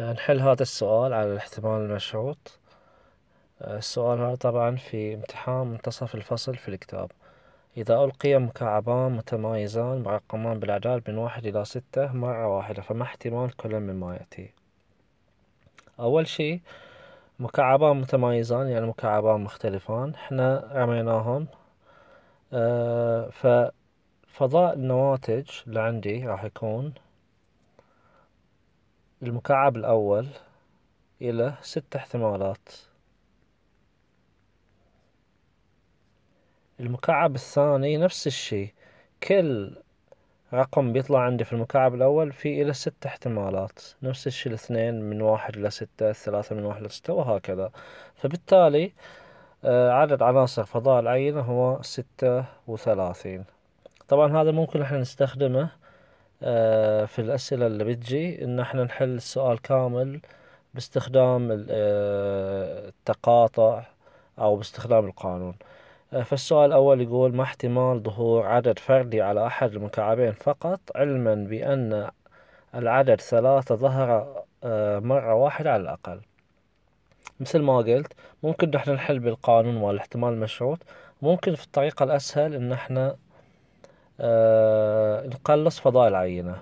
آه، نحل هذا السؤال على الاحتمال المشروط آه، السؤال هذا طبعا في امتحان منتصف الفصل في الكتاب إذا ألقي مكعبان متمايزان مرقمان بالأعداد من واحد إلى ستة مرة واحدة فما احتمال كل مما يأتي أول شيء مكعبان متمايزان يعني مكعبان مختلفان احنا رميناهم اه ففضاء النواتج اللي عندي راح يكون المكعب الأول إلى ست احتمالات المكعب الثاني نفس الشي كل رقم بيطلع عندي في المكعب الأول في إلى ست احتمالات نفس الشي الاثنين من واحد إلى ستة الثلاثة من واحد إلى ستة وهكذا فبالتالي آه، عدد عناصر فضاء العينة هو ستة وثلاثين طبعا هذا ممكن احنا نستخدمه آه، في الأسئلة اللي بتجي إن احنا نحل السؤال كامل باستخدام آه، التقاطع أو باستخدام القانون آه، فالسؤال الأول يقول ما احتمال ظهور عدد فردي على أحد المكعبين فقط علما بأن العدد ثلاثة ظهر مرة واحدة على الأقل مثل ما قلت ممكن نحن نحل بالقانون والاحتمال المشروط ممكن في الطريقة الأسهل إن احنا آه، نقلص فضاء العينة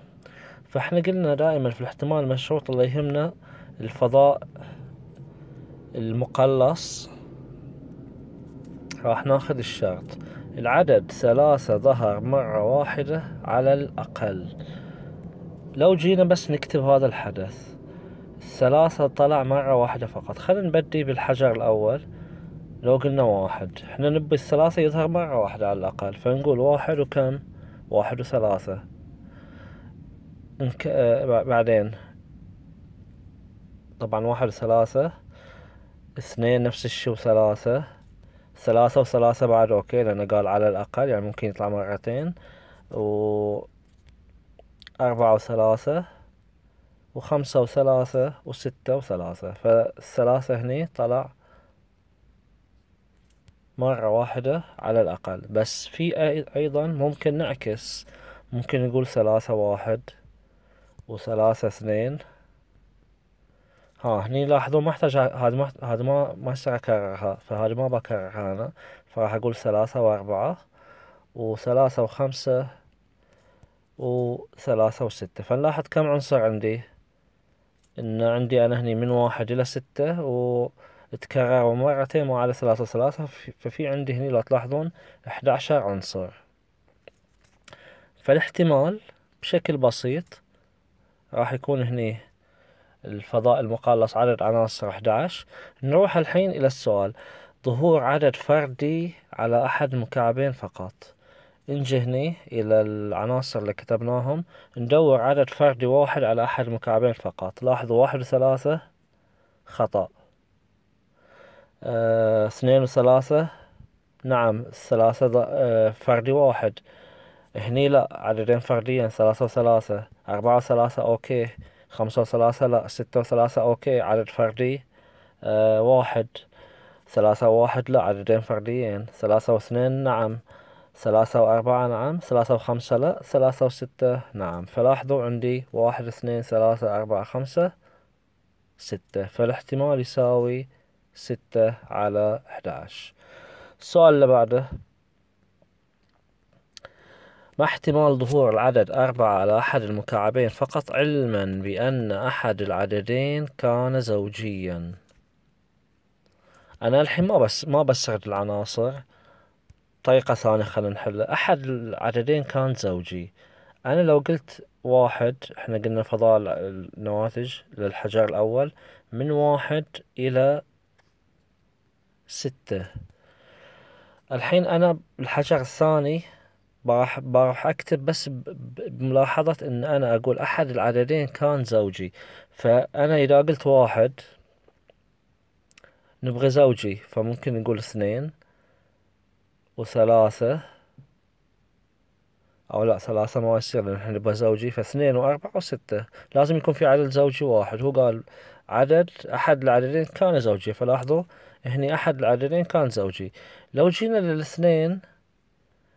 فاحنا قلنا دائما في الاحتمال المشروط الله يهمنا الفضاء المقلص راح ناخذ الشرط العدد ثلاثة ظهر مرة واحدة على الأقل لو جينا بس نكتب هذا الحدث ثلاثة طلع مرة واحدة فقط خلينا نبدي بالحجر الأول لو قلنا واحد احنا نبي الثلاثة يظهر مرة واحد على الأقل فنقول واحد وكم واحد وثلاثة انك... آه، بعدين طبعا واحد وثلاثة اثنين نفس الشي وثلاثة ثلاثة وثلاثة بعد اوكي لأنه قال على الأقل يعني ممكن يطلع مرتين و أربعة وثلاثة وخمسة وثلاثة وستة وثلاثة فالثلاثة هني طلع مرة واحدة على الأقل بس في أيضا ممكن نعكس ممكن نقول ثلاثة واحد وثلاثة اثنين ها هني لاحظوا ما احتاج هذا ما ما ما يصير اكررها فهذا ما بكررها انا فراح اقول ثلاثة واربعة وثلاثة وخمسة وثلاثة وستة فنلاحظ كم عنصر عندي ان عندي انا هني من واحد الى ستة و تكرروا مرتين وعلى ثلاثة ثلاثة ففي عندي هني لو تلاحظون 11 عنصر فالاحتمال بشكل بسيط راح يكون هني الفضاء المقلص عدد عناصر 11 نروح الحين إلى السؤال ظهور عدد فردي على أحد مكعبين فقط نجي هني إلى العناصر اللي كتبناهم ندور عدد فردي واحد على أحد مكعبين فقط لاحظوا واحد وثلاثة خطأ آه، اثنين وثلاثة نعم الثلاثة آه، فردي واحد هني لا عددين فرديا ثلاثة وثلاثة أربعة وثلاثة أوكي خمسة وثلاثة لا ستة وثلاثة أوكي عدد فردي آه، واحد ثلاثة وواحد لا عددين فرديين ثلاثة واثنين نعم ثلاثة وأربعة نعم ثلاثة وخمسة لا ثلاثة وستة نعم فلاحظوا عندي واحد اثنين ثلاثة أربعة خمسة ستة فالاحتمال يساوي ستة على إحداش السؤال اللي بعده ما احتمال ظهور العدد أربعة على أحد المكعبين فقط علما بأن أحد العددين كان زوجيا أنا الحين ما بس ما بسرد العناصر طريقة ثانية خلينا نحلها أحد العددين كان زوجي أنا لو قلت واحد احنا قلنا فضاء النواتج للحجر الأول من واحد إلى ستة الحين أنا الحجر الثاني بروح بروح أكتب بس بملاحظة إن أنا أقول أحد العددين كان زوجي فأنا إذا قلت واحد نبغي زوجي فممكن نقول اثنين وثلاثة أو لا ثلاثة ما يصير لأن احنا نبغى زوجي فاثنين وأربعة وستة لازم يكون في عدد زوجي واحد هو قال عدد أحد العددين كان زوجي فلاحظوا هني أحد العددين كان زوجي لو جينا للاثنين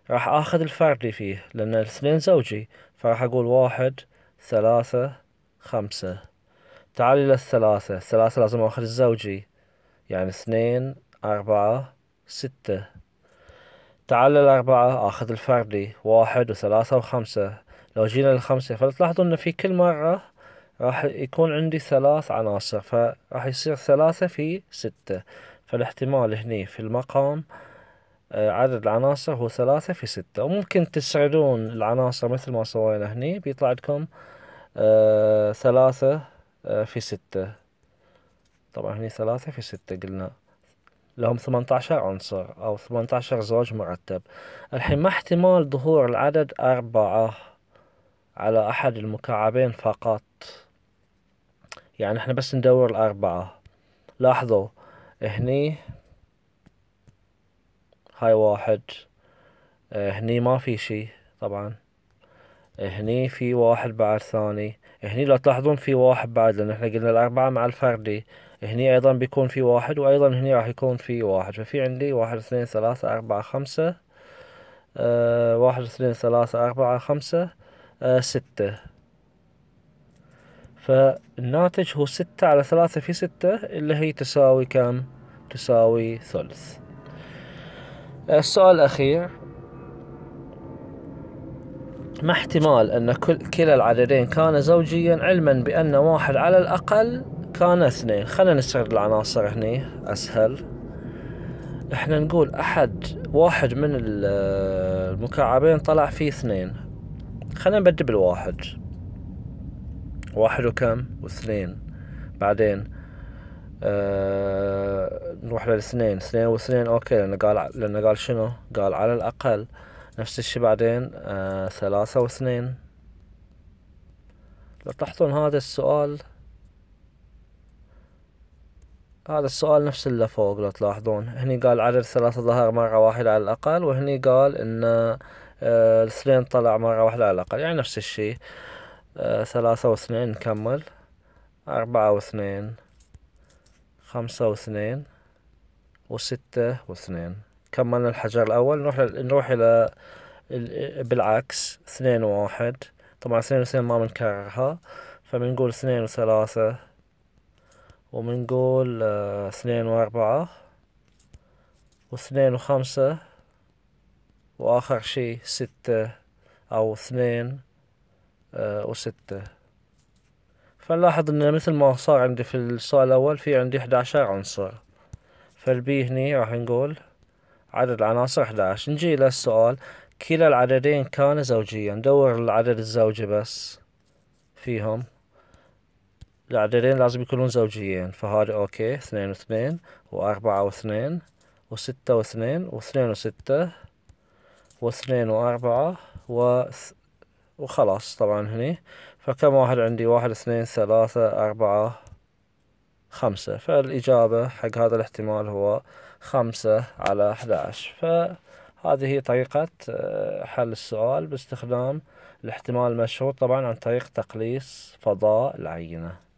راح آخذ الفردي فيه لأن الاثنين زوجي فراح أقول واحد ثلاثة خمسة تعالي للثلاثة الثلاثة لازم آخذ الزوجي يعني اثنين أربعة ستة تعال للأربعة آخذ الفردي واحد وثلاثة وخمسة لو جينا للخمسة فلتلاحظوا أن في كل مرة راح يكون عندي ثلاث عناصر فراح يصير ثلاثة في ستة فالاحتمال هني في المقام آه، عدد العناصر هو ثلاثة في ستة وممكن تسعدون العناصر مثل ما سوينا هني بيطلع عندكم آه، ثلاثة آه، في ستة طبعا هني ثلاثة في ستة قلنا لهم 18 عنصر أو 18 زوج مرتب الحين ما احتمال ظهور العدد أربعة على أحد المكعبين فقط يعني احنا بس ندور الأربعة لاحظوا هني هاي واحد هني ما في شي طبعا هني في واحد بعد ثاني هني لو تلاحظون في واحد بعد لأن احنا قلنا الأربعة مع الفردي هني أيضا بيكون في واحد وأيضا هني راح يكون في واحد ففي عندي واحد اثنين ثلاثة أربعة خمسة أه واحد اثنين ثلاثة أربعة خمسة أه ستة فالناتج هو ستة على ثلاثة في ستة اللي هي تساوي كم؟ تساوي ثلث السؤال الأخير ما احتمال أن كل كلا العددين كان زوجيا علما بأن واحد على الأقل كان اثنين خلينا نستغل العناصر هني أسهل احنا نقول أحد واحد من المكعبين طلع فيه اثنين خلينا نبدأ بالواحد واحد وكم واثنين بعدين آه نروح للاثنين اثنين واثنين اوكي لانه قال لانه قال شنو قال على الاقل نفس الشي بعدين آه ثلاثة واثنين لو تلاحظون هذا السؤال هذا السؤال نفس اللي فوق لو تلاحظون هني قال عدد ثلاثة ظهر مرة واحدة على الأقل وهني قال إن آه، الاثنين طلع مرة واحدة على الأقل يعني نفس الشي ثلاثة واثنين نكمل أربعة واثنين خمسة واثنين وستة واثنين كملنا الحجر الأول نروح ل... نروح إلى بالعكس اثنين واحد طبعا اثنين واثنين ما بنكررها فبنقول اثنين وثلاثة وبنقول آه، اثنين وأربعة واثنين وخمسة وآخر شي ستة أو اثنين آه، وستة فنلاحظ ان مثل ما صار عندي في السؤال الاول في عندي احد عشر عنصر فالبي هني راح نقول عدد العناصر احد عشر نجي الى السؤال كلا العددين كان زوجيا ندور العدد الزوجي بس فيهم العددين لازم يكونون زوجيين فهذا اوكي اثنين واثنين واربعة واثنين وستة واثنين واثنين وستة واثنين واربعة وخلاص طبعا هني فكم واحد عندي واحد اثنين ثلاثة أربعة خمسة فالإجابة حق هذا الاحتمال هو خمسة على أحد عشر فهذه هي طريقة آه، حل السؤال باستخدام الاحتمال المشهور طبعا عن طريق تقليص فضاء العينة